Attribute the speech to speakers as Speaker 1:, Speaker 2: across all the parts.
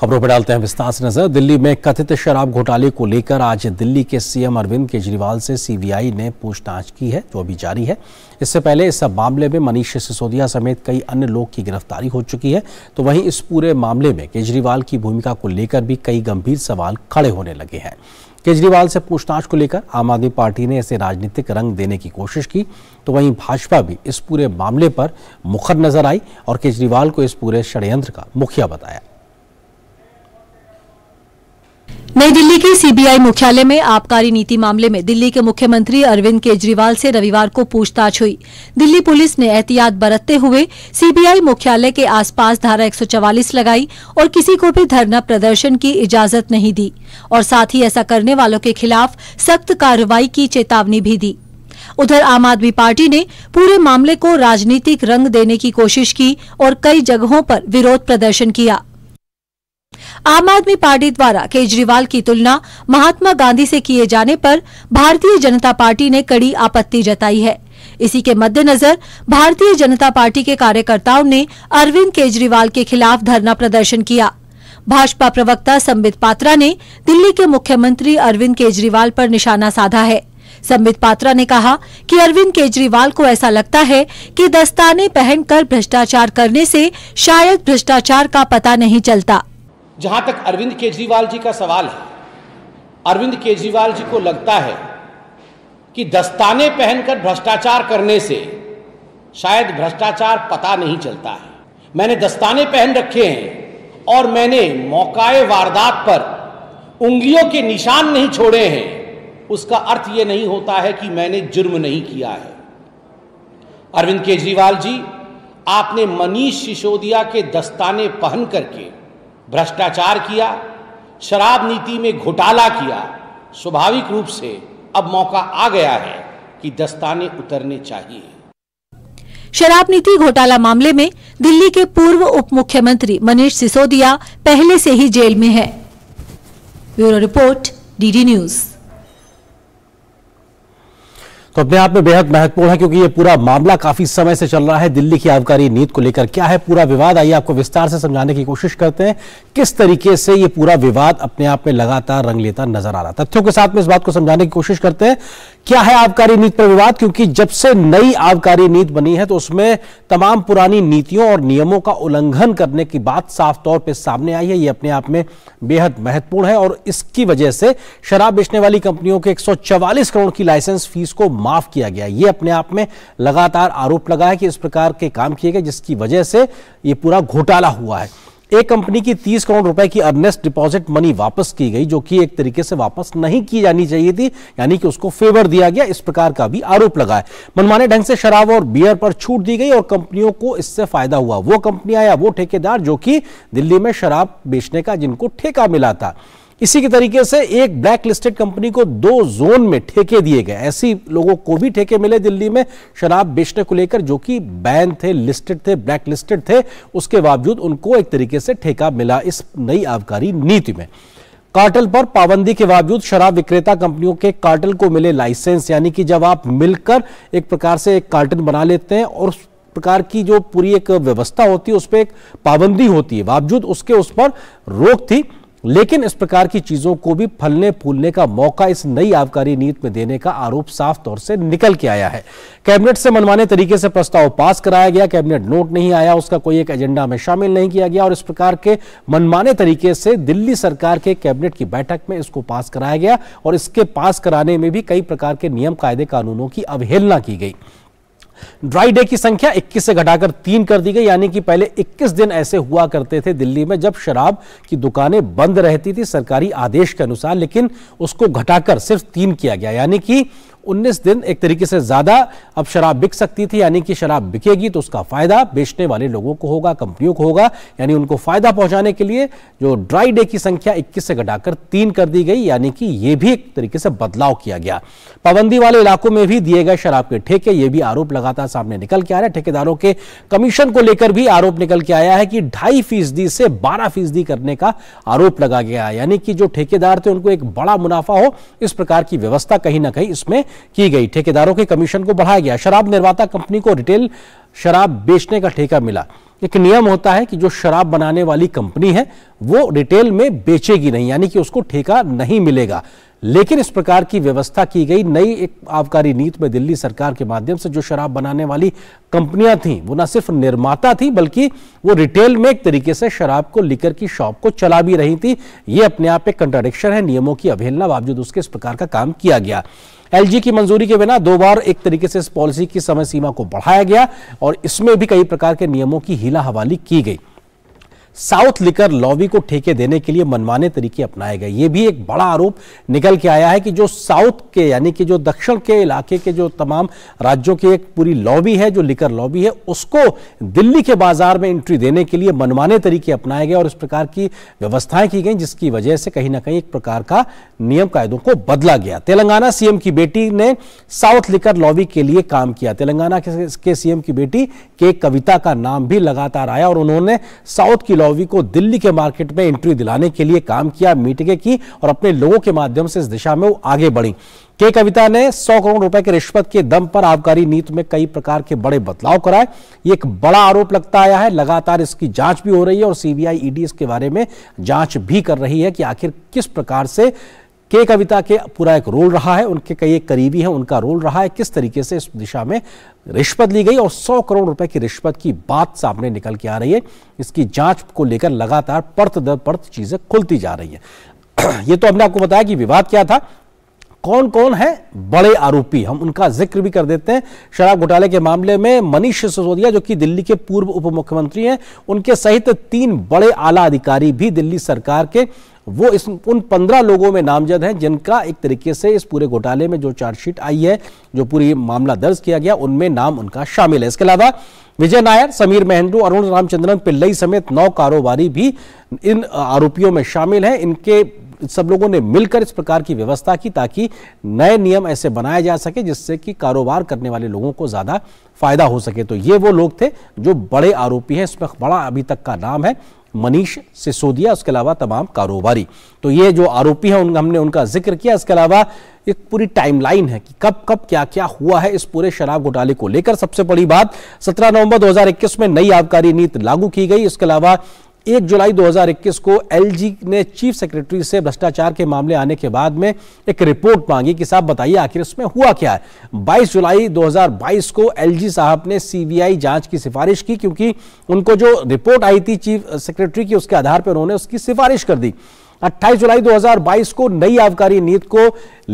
Speaker 1: खबरों पर डालते हैं विस्तार से नजर दिल्ली में कथित शराब घोटाले को लेकर आज दिल्ली के सीएम अरविंद केजरीवाल से सीबीआई ने पूछताछ की है जो अभी जारी है इससे पहले इस मामले में मनीष सिसोदिया समेत कई अन्य लोग की गिरफ्तारी हो चुकी है तो वहीं इस पूरे मामले में केजरीवाल की भूमिका को लेकर भी कई गंभीर सवाल खड़े होने लगे हैं केजरीवाल से पूछताछ को लेकर आम आदमी पार्टी ने इसे राजनीतिक रंग देने की कोशिश की तो वहीं भाजपा भी इस पूरे मामले पर मुखर नजर आई और केजरीवाल को इस पूरे षड्यंत्र का मुखिया बताया
Speaker 2: नई दिल्ली के सीबीआई मुख्यालय में आबकारी नीति मामले में दिल्ली के मुख्यमंत्री अरविंद केजरीवाल से रविवार को पूछताछ हुई दिल्ली पुलिस ने एहतियात बरतते हुए सीबीआई मुख्यालय के आसपास धारा 144 लगाई और किसी को भी धरना प्रदर्शन की इजाजत नहीं दी और साथ ही ऐसा करने वालों के खिलाफ सख्त कार्रवाई की चेतावनी भी दी उधर आम आदमी पार्टी ने पूरे मामले को राजनीतिक रंग देने की कोशिश की और कई जगहों पर विरोध प्रदर्शन किया आम आदमी पार्टी द्वारा केजरीवाल की तुलना महात्मा गांधी से किए जाने पर भारतीय जनता पार्टी ने कड़ी आपत्ति जताई है इसी के मद्देनजर भारतीय जनता पार्टी के कार्यकर्ताओं ने अरविंद केजरीवाल के खिलाफ धरना प्रदर्शन किया भाजपा प्रवक्ता संबित पात्रा ने दिल्ली के मुख्यमंत्री अरविंद केजरीवाल पर निशाना साधा है संबित पात्रा ने कहा कि अरविंद केजरीवाल को ऐसा लगता है कि दस्ताने पहनकर भ्रष्टाचार करने से शायद भ्रष्टाचार का पता नहीं चलता
Speaker 1: जहां तक अरविंद केजरीवाल जी का सवाल है अरविंद केजरीवाल जी को लगता है कि दस्ताने पहनकर भ्रष्टाचार करने से शायद भ्रष्टाचार पता नहीं चलता है मैंने दस्ताने पहन रखे हैं और मैंने मौकाए वारदात पर उंगलियों के निशान नहीं छोड़े हैं उसका अर्थ यह नहीं होता है कि मैंने जुर्म नहीं किया है अरविंद केजरीवाल जी आपने मनीष सिसोदिया के दस्ताने पहन करके भ्रष्टाचार किया शराब नीति में घोटाला किया स्वाभाविक रूप से अब मौका आ गया है कि दस्ताने उतरने चाहिए
Speaker 2: शराब नीति घोटाला मामले में दिल्ली के पूर्व उप मुख्यमंत्री मनीष सिसोदिया पहले से ही जेल में है ब्यूरो रिपोर्ट डीडी न्यूज़
Speaker 1: तो अपने आप में बेहद महत्वपूर्ण है क्योंकि ये पूरा मामला काफी समय से चल रहा है दिल्ली की आबकारी नीति को लेकर क्या है पूरा विवाद आइए आपको विस्तार से समझाने की कोशिश करते हैं किस तरीके से ये पूरा विवाद अपने आप में लगातार रंग लेता नजर आ रहा तथ्यों के साथ में इस बात को समझाने की कोशिश करते हैं क्या है आबकारी नीति पर विवाद क्योंकि जब से नई आबकारी नीति बनी है तो उसमें तमाम पुरानी नीतियों और नियमों का उल्लंघन करने की बात साफ तौर पर सामने आई है ये अपने आप में बेहद महत्वपूर्ण है और इसकी वजह से शराब बेचने वाली कंपनियों के 144 करोड़ की लाइसेंस फीस को माफ किया गया ये अपने आप में लगातार आरोप लगा है कि इस प्रकार के काम किए गए जिसकी वजह से ये पूरा घोटाला हुआ है एक कंपनी की 30 करोड़ रुपए की अर्नेस्ट डिपॉजिट मनी वापस की गई जो कि एक तरीके से वापस नहीं की जानी चाहिए थी यानी कि उसको फेवर दिया गया इस प्रकार का भी आरोप लगा है मनमाने ढंग से शराब और बियर पर छूट दी गई और कंपनियों को इससे फायदा हुआ वो कंपनियां या वो ठेकेदार जो कि दिल्ली में शराब बेचने का जिनको ठेका मिला था इसी के तरीके से एक ब्लैक लिस्टेड कंपनी को दो जोन में ठेके दिए गए ऐसी लोगों को भी ठेके मिले दिल्ली में शराब बेचने को लेकर जो कि बैन थे लिस्टेड थे ब्लैक लिस्टेड थे उसके बावजूद उनको एक तरीके से ठेका मिला इस नई आबकारी नीति में कार्टल पर पाबंदी के बावजूद शराब विक्रेता कंपनियों के कार्टल को मिले लाइसेंस यानी कि जब आप मिलकर एक प्रकार से एक कार्टन बना लेते हैं और उस प्रकार की जो पूरी एक व्यवस्था होती है उस पर एक पाबंदी होती है बावजूद उसके उस पर रोक थी लेकिन इस प्रकार की चीजों को भी फलने फूलने का मौका इस नई आबकारी नीति में देने का आरोप साफ तौर से निकल के आया है कैबिनेट से मनमाने तरीके से प्रस्ताव पास कराया गया कैबिनेट नोट नहीं आया उसका कोई एक एजेंडा में शामिल नहीं किया गया और इस प्रकार के मनमाने तरीके से दिल्ली सरकार के कैबिनेट की बैठक में इसको पास कराया गया और इसके पास कराने में भी कई प्रकार के नियम कायदे कानूनों की अवहेलना की गई ड्राई डे की संख्या 21 से घटाकर तीन कर दी गई यानी कि पहले 21 दिन ऐसे हुआ करते थे दिल्ली में जब शराब की दुकानें बंद रहती थी सरकारी आदेश के अनुसार लेकिन उसको घटाकर सिर्फ तीन किया गया यानी कि 19 दिन एक तरीके से ज्यादा अब शराब बिक सकती थी यानी कि शराब बिकेगी तो उसका फायदा बेचने वाले लोगों को होगा कंपनियों को होगा यानी उनको फायदा पहुंचाने के लिए जो ड्राई डे की संख्या 21 से घटाकर तीन कर दी गई यानी कि यह भी एक तरीके से बदलाव किया गया पाबंदी वाले इलाकों में भी दिए गए शराब के ठेके ये भी आरोप लगातार सामने निकल के आ रहे हैं ठेकेदारों के कमीशन को लेकर भी आरोप निकल के आया है कि ढाई फीसदी से बारह फीसदी करने का आरोप लगा गया यानी कि जो ठेकेदार थे उनको एक बड़ा मुनाफा हो इस प्रकार की व्यवस्था कहीं ना कहीं इसमें की गई ठेकेदारों के कमीशन को बढ़ाया गया शराब निर्माता कंपनी को रिटेल शराब बेचने का ठेका मिला एक नियम होता है कि जो शराब बनाने वाली कंपनी है वो रिटेल में बेचेगी नहीं यानी कि उसको ठेका नहीं मिलेगा लेकिन इस प्रकार की व्यवस्था की गई नई एक आबकारी नीति में दिल्ली सरकार के माध्यम से जो शराब बनाने वाली कंपनियां थी वो ना सिर्फ निर्माता थी बल्कि वो रिटेल में एक तरीके से शराब को लिकर की शॉप को चला भी रही थी ये अपने आप एक कंट्राडिक्शन है नियमों की अवहेलना बावजूद उसके इस प्रकार का काम किया गया एलजी की मंजूरी के बिना दो बार एक तरीके से इस पॉलिसी की समय सीमा को बढ़ाया गया और इसमें भी कई प्रकार के नियमों की हीला हवाली की गई साउथ लिकर लॉबी को ठेके देने के लिए मनमाने तरीके अपनाए गए ये भी एक बड़ा आरोप निकल के आया है कि जो साउथ के यानी कि जो दक्षिण के इलाके के जो तमाम राज्यों की एक पूरी लॉबी है जो लिकर लॉबी है उसको दिल्ली के बाजार में एंट्री देने के लिए मनमाने तरीके अपनाए गए और इस प्रकार की व्यवस्थाएं की गई जिसकी वजह से कहीं ना कहीं एक प्रकार का नियम कायदों को बदला गया तेलंगाना सीएम की बेटी ने साउथ लिकर लॉबी के लिए काम किया तेलंगाना के सीएम की बेटी के कविता का नाम भी लगातार आया और उन्होंने साउथ की लॉवी को दिल्ली के मार्केट में एंट्री दिलाने के लिए काम किया मीटिंगें की और अपने लोगों के माध्यम से इस दिशा में वो आगे बढ़ी के कविता ने 100 करोड़ रुपए के रिश्वत के दम पर आबकारी नीति में कई प्रकार के बड़े बदलाव कराए ये एक बड़ा आरोप लगता आया है लगातार इसकी जांच भी हो रही है और सीबीआई ईडी इसके बारे में जांच भी कर रही है कि आखिर किस प्रकार से के कविता के पूरा एक रोल रहा है उनके कई एक करीबी हैं उनका रोल रहा है किस तरीके से इस दिशा में रिश्वत ली गई और 100 करोड़ रुपए की रिश्वत की बात सामने निकल के आ रही है इसकी जांच को लेकर लगातार पर्त दर पर्त चीजें खुलती जा रही है ये तो हमने आपको बताया कि विवाद क्या था कौन कौन है बड़े आरोपी हम उनका जिक्र भी कर देते हैं शराब घोटाले के मामले में मनीष सिसोदिया जो कि दिल्ली के पूर्व उप मुख्यमंत्री हैं उनके सहित तीन बड़े आला अधिकारी भी दिल्ली सरकार के वो इस उन पंद्रह लोगों में नामजद हैं जिनका एक तरीके से इस पूरे घोटाले में जो चार्जशीट आई है जो पूरी मामला दर्ज किया गया उनमें नाम उनका शामिल है इसके अलावा विजय नायर समीर महेंद्रू अरुण रामचंद्रन पिल्लई समेत नौ कारोबारी भी इन आरोपियों में शामिल हैं इनके सब लोगों ने मिलकर इस प्रकार की व्यवस्था की ताकि नए नियम ऐसे बनाए जा सके जिससे कि कारोबार करने वाले लोगों को ज़्यादा फायदा हो सके तो ये वो लोग थे जो बड़े आरोपी हैं इसमें बड़ा अभी तक का नाम है मनीष सिसोदिया उसके अलावा तमाम कारोबारी तो ये जो आरोपी हैं उन हमने उनका जिक्र किया इसके अलावा एक पूरी टाइमलाइन है कि कब कब क्या क्या हुआ है इस पूरे शराब घोटाले को लेकर सबसे बड़ी बात 17 नवंबर 2021 में नई आबकारी नीति लागू की गई इसके अलावा एक जुलाई 2021 को एलजी ने चीफ सेक्रेटरी से भ्रष्टाचार के मामले आने के बाद में एक रिपोर्ट मांगी कि साहब बताइए आखिर इसमें हुआ क्या है 22 जुलाई 2022 को एलजी साहब ने सीबीआई जांच की सिफारिश की क्योंकि उनको जो रिपोर्ट आई थी चीफ सेक्रेटरी की उसके आधार पर उन्होंने उसकी सिफारिश कर दी 28 जुलाई 2022 को नई आबकारी नीति को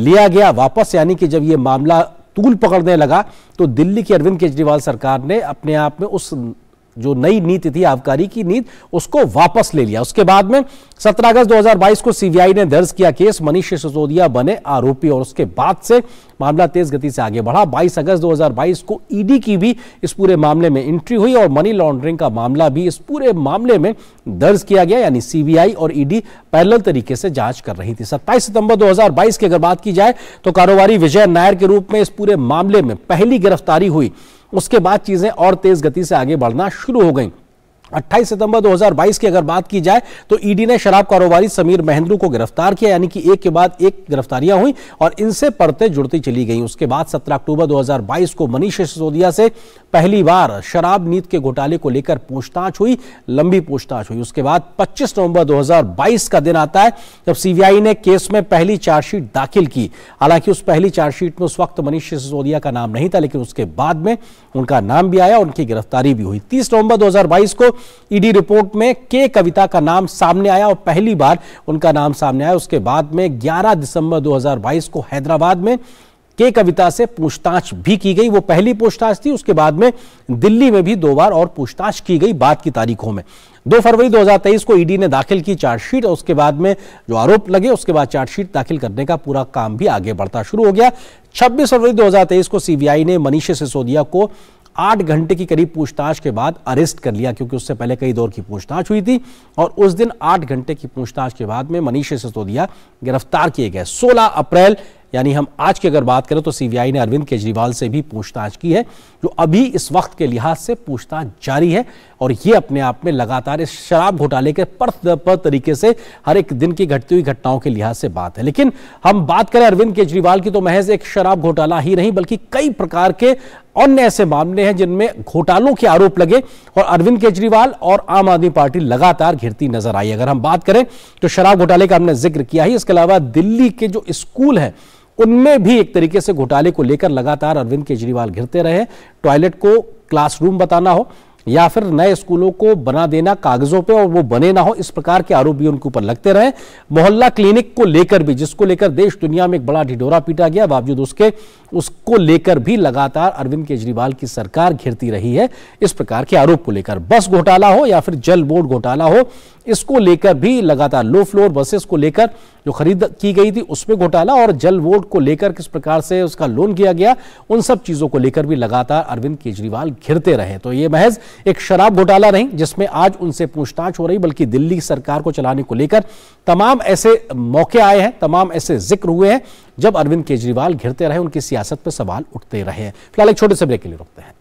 Speaker 1: लिया गया वापस यानी कि जब ये मामला तूल पकड़ने लगा तो दिल्ली की अरविंद केजरीवाल सरकार ने अपने आप में उस जो नई नीति थी आबकारी की नीति उसको वापस ले लिया उसके बाद में 17 अगस्त 2022 को सीबीआई ने दर्ज किया केस मनीष सिसोदिया बने आरोपी और उसके बाद से मामला तेज गति से आगे बढ़ा 22 अगस्त 2022 को ईडी e की भी इस पूरे मामले में एंट्री हुई और मनी लॉन्ड्रिंग का मामला भी इस पूरे मामले में दर्ज किया गया यानी सीबीआई और ईडी e पैरल तरीके से जांच कर रही थी सत्ताईस सितंबर 2022 की अगर बात की जाए तो कारोबारी विजय नायर के रूप में इस पूरे मामले में पहली गिरफ्तारी हुई उसके बाद चीज़ें और तेज़ गति से आगे बढ़ना शुरू हो गई 28 सितंबर 2022 की अगर बात की जाए तो ईडी e ने शराब कारोबारी समीर महेंद्रू को गिरफ्तार किया यानी कि एक के बाद एक गिरफ्तारियां हुई और इनसे पड़ते जुड़ती चली गई उसके बाद 17 अक्टूबर 2022 को मनीष सिसोदिया से पहली बार शराब नीत के घोटाले को लेकर पूछताछ हुई लंबी पूछताछ हुई उसके बाद पच्चीस नवंबर दो का दिन आता है जब सीबीआई ने केस में पहली चार्जशीट दाखिल की हालांकि उस पहली चार्जशीट में उस वक्त मनीष सिसोदिया का नाम नहीं था लेकिन उसके बाद में उनका नाम भी आया उनकी गिरफ्तारी भी हुई तीस नवंबर दो को ईडी रिपोर्ट में के कविता का नाम सामने आया और पहली बार उनका नाम सामने आया उसके बाद में 11 दिसंबर 2022 को हैदराबाद में के कविता से पूछताछ भी की गई वो पहली पूछताछ थी उसके बाद में दिल्ली में भी दो बार और पूछताछ की गई बाद की तारीखों में दो फरवरी 2023 को ईडी ने दाखिल की चार्जशीट और उसके बाद में जो आरोप लगे उसके बाद चार्जशीट दाखिल करने का पूरा काम भी आगे बढ़ता शुरू हो गया 26 फरवरी 2023 को सीबीआई ने मनीष सिसोदिया को आठ घंटे की करीब पूछताछ के बाद अरेस्ट कर लिया क्योंकि उससे पहले कई दौर की पूछताछ हुई थी और उस दिन आठ घंटे की पूछताछ के बाद में मनीष सिसोदिया गिरफ्तार किए गए सोलह अप्रैल यानी हम आज की अगर बात करें तो सीबीआई ने अरविंद केजरीवाल से भी पूछताछ की है जो अभी इस वक्त के लिहाज से पूछताछ जारी है और ये अपने आप में लगातार इस शराब घोटाले के पर्थ पर तरीके से हर एक दिन की घटती हुई घटनाओं के लिहाज से बात है लेकिन हम बात करें अरविंद केजरीवाल की तो महज एक शराब घोटाला ही नहीं बल्कि कई प्रकार के अन्य ऐसे मामले हैं जिनमें घोटालों के आरोप लगे और अरविंद केजरीवाल और आम आदमी पार्टी लगातार घिरती नजर आई अगर हम बात करें तो शराब घोटाले का हमने जिक्र किया ही इसके अलावा दिल्ली के जो स्कूल हैं उनमें भी एक तरीके से घोटाले को लेकर लगातार अरविंद केजरीवाल घिरते रहे टॉयलेट को क्लासरूम बताना हो या फिर नए स्कूलों को बना देना कागजों पे और वो बने ना हो इस प्रकार के आरोप भी उनके ऊपर लगते रहे मोहल्ला क्लिनिक को लेकर भी जिसको लेकर देश दुनिया में एक बड़ा ढिडोरा पीटा गया बावजूद उसके उसको लेकर भी लगातार अरविंद केजरीवाल की सरकार घिरती रही है इस प्रकार के आरोप को लेकर बस घोटाला हो या फिर जल बोर्ड घोटाला हो इसको लेकर भी लगातार लो फ्लोर बसेस को लेकर जो खरीद की गई थी उसमें घोटाला और जल वोट को लेकर किस प्रकार से उसका लोन किया गया उन सब चीजों को लेकर भी लगातार अरविंद केजरीवाल घिरते रहे तो ये महज एक शराब घोटाला नहीं जिसमें आज उनसे पूछताछ हो रही बल्कि दिल्ली सरकार को चलाने को लेकर तमाम ऐसे मौके आए हैं तमाम ऐसे जिक्र हुए हैं जब अरविंद केजरीवाल घिरते रहे उनकी सियासत पर सवाल उठते रहे फिलहाल एक छोटे से ब्रेक के लिए रुकते हैं